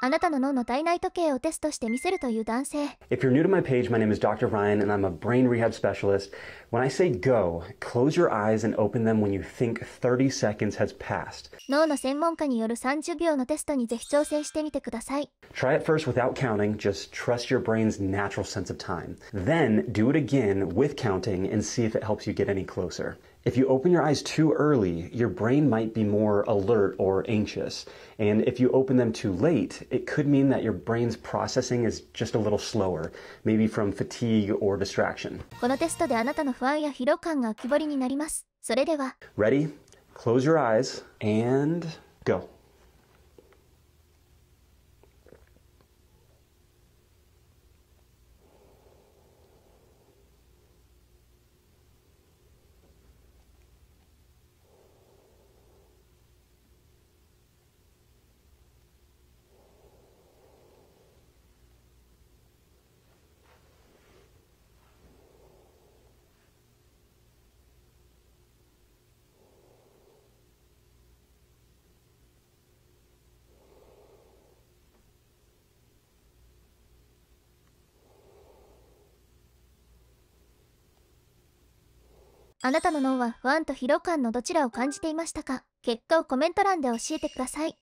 あなたの脳の体内時計をテストしてみせるという男性。If you're new to my page, my name is Dr. Ryan and I'm a brain rehab specialist. When I say go, close your eyes and open them when you think 30 seconds has passed. 脳の専門家による30秒のテストにぜひ挑戦してみてください。Try it first without counting, just trust your brain's natural sense of time. Then do it again with counting and see if it helps you get any closer. If you open your eyes too early, your brain might be more alert or anxious. And if you open them too late, it could mean that your brain's processing is just a little slower, maybe from fatigue or distraction. Ready? Close your eyes and go. あなたの脳は不安と疲労感のどちらを感じていましたか結果をコメント欄で教えてください。